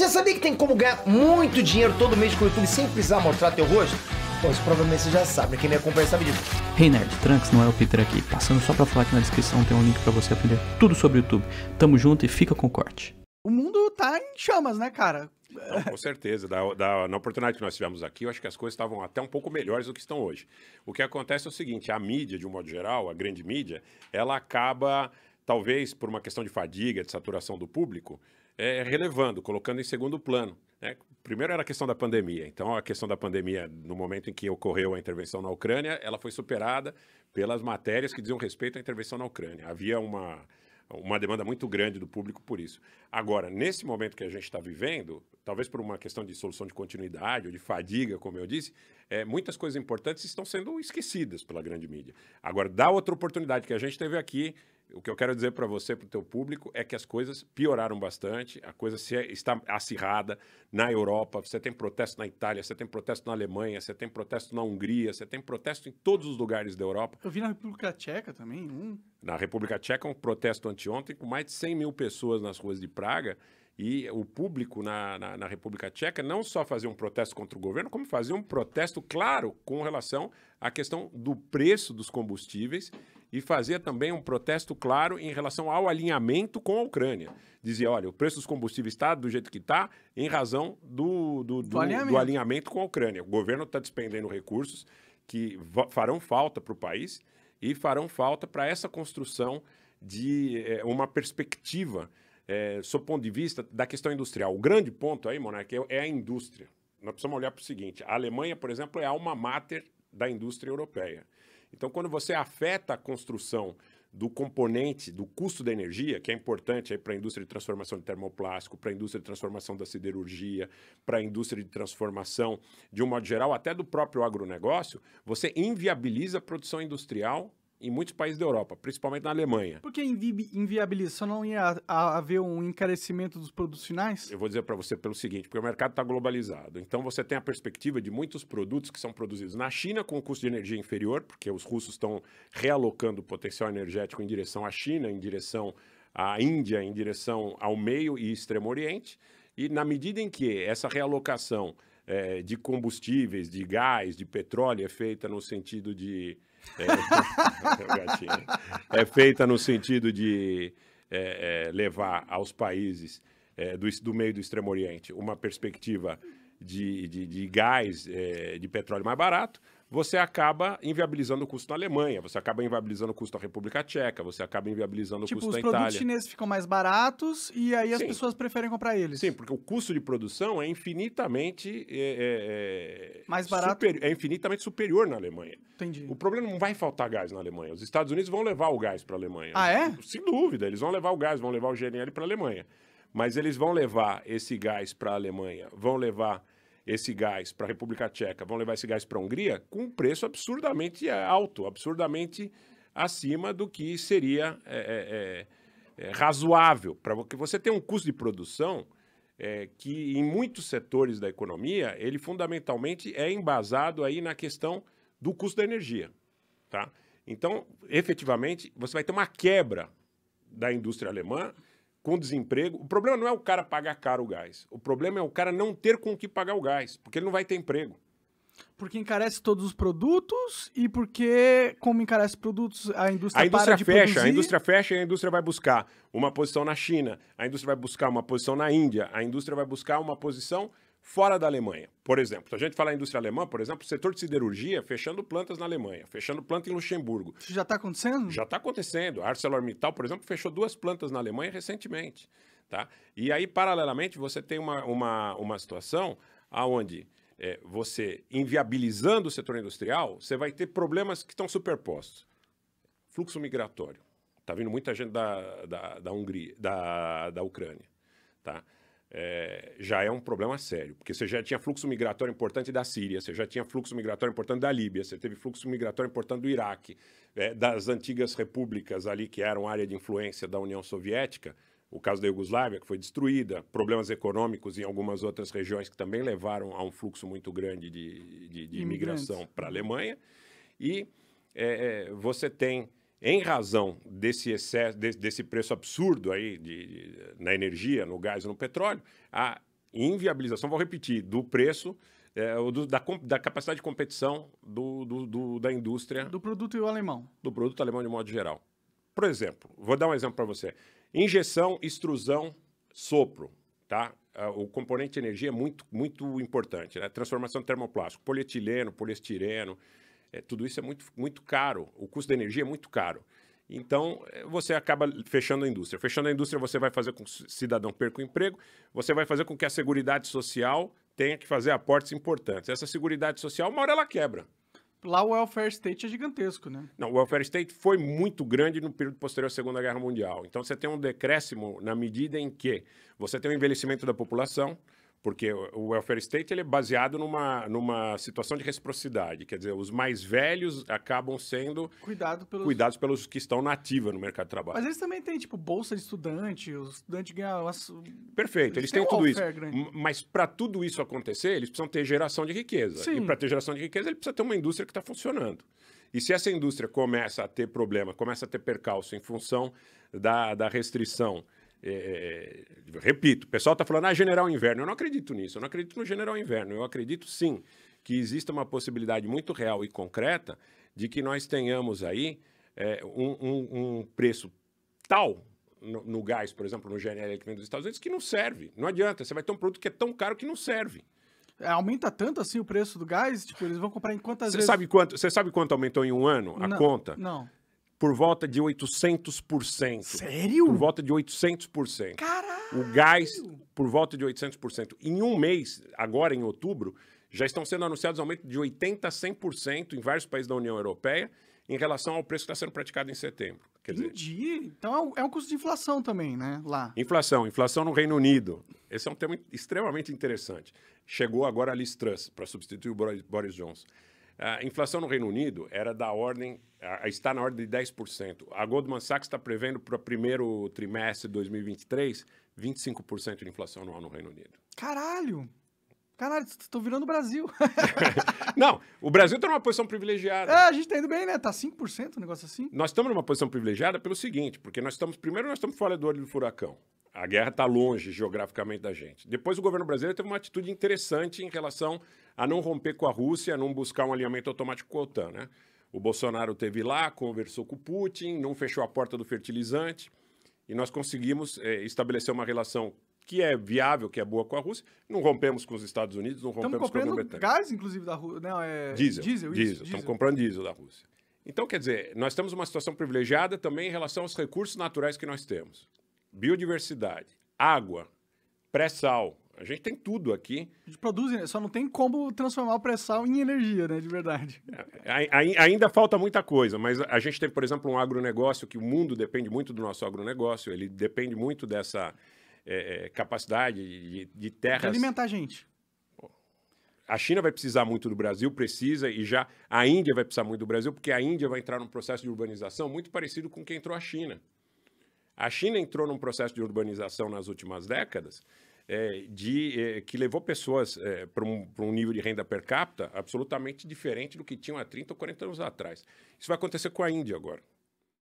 Você sabia que tem como ganhar muito dinheiro todo mês com o YouTube sem precisar mostrar teu rosto? Pois provavelmente você já sabe, né? quem me acompanha sabe disso. Hey Nerd, Trunks não é o Peter aqui. Passando só pra falar que na descrição tem um link para você aprender tudo sobre o YouTube. Tamo junto e fica com o corte. O mundo tá em chamas, né, cara? Não, com certeza. Da, da, na oportunidade que nós tivemos aqui, eu acho que as coisas estavam até um pouco melhores do que estão hoje. O que acontece é o seguinte: a mídia, de um modo geral, a grande mídia, ela acaba, talvez por uma questão de fadiga, de saturação do público, é, é, relevando, colocando em segundo plano. Né? Primeiro era a questão da pandemia. Então, a questão da pandemia, no momento em que ocorreu a intervenção na Ucrânia, ela foi superada pelas matérias que diziam respeito à intervenção na Ucrânia. Havia uma, uma demanda muito grande do público por isso. Agora, nesse momento que a gente está vivendo, talvez por uma questão de solução de continuidade ou de fadiga, como eu disse, é, muitas coisas importantes estão sendo esquecidas pela grande mídia. Agora, dá outra oportunidade que a gente teve aqui o que eu quero dizer para você, para o teu público, é que as coisas pioraram bastante, a coisa se, é, está acirrada na Europa, você tem protesto na Itália, você tem protesto na Alemanha, você tem protesto na Hungria, você tem protesto em todos os lugares da Europa. Eu vi na República Tcheca também, Na República Tcheca, um protesto anteontem com mais de 100 mil pessoas nas ruas de Praga, e o público na, na, na, República Tcheca não só fazia um protesto contra o governo, como fazia um protesto claro com relação à questão do preço dos combustíveis e fazer também um protesto claro em relação ao alinhamento com a Ucrânia. Dizia, olha, o preço dos combustíveis está do jeito que está em razão do, do, do, do, alinhamento. do alinhamento com a Ucrânia. O governo está despendendo recursos que farão falta para o país e farão falta para essa construção de é, uma perspectiva, é, sob ponto de vista da questão industrial. O grande ponto aí, Monarque, é, é a indústria. Nós precisamos olhar para o seguinte: a Alemanha, por exemplo, é alma mater da indústria europeia. Então, quando você afeta a construção do componente do custo da energia, que é importante para a indústria de transformação de termoplástico, para a indústria de transformação da siderurgia, para a indústria de transformação de um modo geral, até do próprio agronegócio, você inviabiliza a produção industrial em muitos países da Europa, principalmente na Alemanha. Porque invi inviabiliza, não ia haver um encarecimento dos produtos finais? Eu vou dizer para você pelo seguinte, porque o mercado está globalizado. Então você tem a perspectiva de muitos produtos que são produzidos na China com um custo de energia inferior, porque os russos estão realocando o potencial energético em direção à China, em direção à Índia, em direção ao meio e extremo oriente. E na medida em que essa realocação é, de combustíveis, de gás, de petróleo é feita no sentido de é, é, é, feita no sentido de é, é levar aos países do, do, meio do Extremo Oriente uma perspectiva de, de, de gás, de petróleo mais barato, você acaba inviabilizando o custo na Alemanha, você acaba inviabilizando o custo na República Tcheca, você acaba inviabilizando tipo, o custo na Itália. Tipo, os produtos chineses ficam mais baratos e aí as Sim. pessoas preferem comprar eles. Sim, porque o custo de produção é infinitamente... É, é, é mais barato? Super, é infinitamente superior na Alemanha. Entendi. O problema não vai faltar gás na Alemanha. Os Estados Unidos vão levar o gás para a Alemanha. Ah, é? Sem dúvida, eles vão levar o gás, vão levar o GNL para a Alemanha. Mas eles vão levar esse gás para a Alemanha, vão levar esse gás para a República Tcheca, vão levar esse gás para a Hungria com um preço absurdamente é, alto, absurdamente acima do que seria é, é, é, é razoável. Para que você tem um custo de produção é, que, em muitos setores da economia, ele fundamentalmente é embasado aí na questão do custo da energia. Tá? Então, efetivamente, você vai ter uma quebra da indústria alemã com desemprego. O problema não é o cara pagar caro o gás. O problema é o cara não ter com o que pagar o gás, porque ele não vai ter emprego. Porque encarece todos os produtos e porque, como encarece produtos, a indústria, a indústria fecha, produzir... a indústria fecha e a indústria vai buscar uma posição na China, a indústria vai buscar uma posição na Índia, a indústria vai buscar uma posição fora da Alemanha. Por exemplo, se a gente falar em indústria alemã, por exemplo, o setor de siderurgia fechando plantas na Alemanha, fechando planta em Luxemburgo. Isso já está acontecendo? Já está acontecendo. A ArcelorMittal, por exemplo, fechou duas plantas na Alemanha recentemente. Tá? E aí, paralelamente, você tem uma, uma, uma situação onde é, você, inviabilizando o setor industrial, você vai ter problemas que estão superpostos. Fluxo migratório. Está vindo muita gente da, da, da Hungria, da, da Ucrânia. Tá? é, já é um problema sério, porque você já tinha fluxo migratório importante da Síria, você já tinha fluxo migratório importante da Líbia, você teve fluxo migratório importante do Iraque, é, das antigas repúblicas ali que eram área de influência da União Soviética, o caso da Iugoslávia, que foi destruída, problemas econômicos em algumas outras regiões que também levaram a um fluxo muito grande de, de, de imigração para a Alemanha, e é, é você tem em razão desse excesso, desse preço absurdo aí de, de, na energia, no gás, no petróleo, a inviabilização, vou repetir, do preço é, do, da, da, capacidade de competição do, do, da indústria. Do produto alemão. Do produto alemão de modo geral. Por exemplo, vou dar um exemplo para você: injeção, extrusão, sopro, tá? É, o componente de energia é muito, muito importante, né? Transformação de termoplástico, polietileno, poliestireno. É, tudo isso é muito, muito caro, o custo da energia é muito caro. Então, é, você acaba fechando a indústria. Fechando a indústria, você vai fazer com que o cidadão perca o emprego, você vai fazer com que a Seguridade Social tenha que fazer aportes importantes. Essa Seguridade Social, uma hora ela quebra. Lá o welfare state é gigantesco, né? Não, o welfare state foi muito grande no período posterior à Segunda Guerra Mundial. Então, você tem um decréscimo na medida em que você tem o um envelhecimento da população, porque o welfare state ele é baseado numa, numa situação de reciprocidade. Quer dizer, os mais velhos acabam sendo Cuidado pelos... cuidados pelos que estão na ativa no mercado de trabalho. Mas eles também têm, tipo, bolsa de estudante, o estudante ganha... Perfeito, eles, eles têm, têm tudo isso. Grande. Mas para tudo isso acontecer, eles precisam ter geração de riqueza. Sim. E para ter geração de riqueza, ele precisa ter uma indústria que está funcionando. E se essa indústria começa a ter problema, começa a ter percalço em função da, da restrição é, é, é, repito, o pessoal está falando, ah, general inverno. Eu não acredito nisso, eu não acredito no general inverno. Eu acredito sim que exista uma possibilidade muito real e concreta de que nós tenhamos aí é, um, um, um, preço tal no, no, gás, por exemplo, no General Electric dos Estados Unidos, que não serve. Não adianta, você vai ter um produto que é tão caro que não serve. É, aumenta tanto assim o preço do gás? Tipo, eles vão comprar em quantas cê vezes? Sabe quanto, você sabe quanto aumentou em um ano a não, conta? Não por volta de 800%. Sério? Por volta de 800%. Caralho! O gás, por volta de 800%. Em um mês, agora em outubro, já estão sendo anunciados aumentos de 80% a 100% em vários países da União Europeia em relação ao preço que está sendo praticado em setembro. Quer dizer, Entendi. Então é, é um custo de inflação também, né? Lá. Inflação, inflação no Reino Unido. Esse é um tema extremamente interessante. Chegou agora a Liz Truss para substituir o Boris Johnson. A inflação no Reino Unido era da ordem, está na ordem de 10%. A Goldman Sachs está prevendo para o primeiro trimestre de 2023 25% de inflação anual no Reino Unido. Caralho! Caralho, estou virando o Brasil. não, o Brasil está numa posição privilegiada. É, a gente está indo bem, né? Tá 5%, um negócio assim. Nós estamos numa posição privilegiada pelo seguinte, porque nós estamos, primeiro, nós estamos fora do olho do furacão. A guerra está longe geograficamente da gente. Depois, o governo brasileiro teve uma atitude interessante em relação a não romper com a Rússia, a não buscar um alinhamento automático com a OTAN, né? O Bolsonaro teve lá, conversou com o Putin, não fechou a porta do fertilizante e nós conseguimos é, estabelecer uma relação que é viável, que é boa com a Rússia. Não rompemos com os Estados Unidos, não rompemos com a Estamos comprando gás, inclusive, da Rússia. Não, né, é... Diesel. Diesel, diesel. diesel. Estamos comprando diesel da Rússia. Então, quer dizer, nós temos uma situação privilegiada também em relação aos recursos naturais que nós temos. Biodiversidade, água, pré-sal. A gente tem tudo aqui. A gente produz, né, só não tem como transformar o pré-sal em energia, né? De verdade. É, ainda falta muita coisa, mas a gente tem, por exemplo, um agronegócio que o mundo depende muito do nosso agronegócio, ele depende muito dessa é, é, capacidade de, de terras. De alimentar a gente. A China vai precisar muito do Brasil, precisa, e já a Índia vai precisar muito do Brasil, porque a Índia vai entrar num processo de urbanização muito parecido com o que entrou a China. A China entrou num processo de urbanização nas últimas décadas é, de, é, que levou pessoas é, para um, um, nível de renda per capita absolutamente diferente do que tinham há 30 ou 40 anos atrás. Isso vai acontecer com a Índia agora.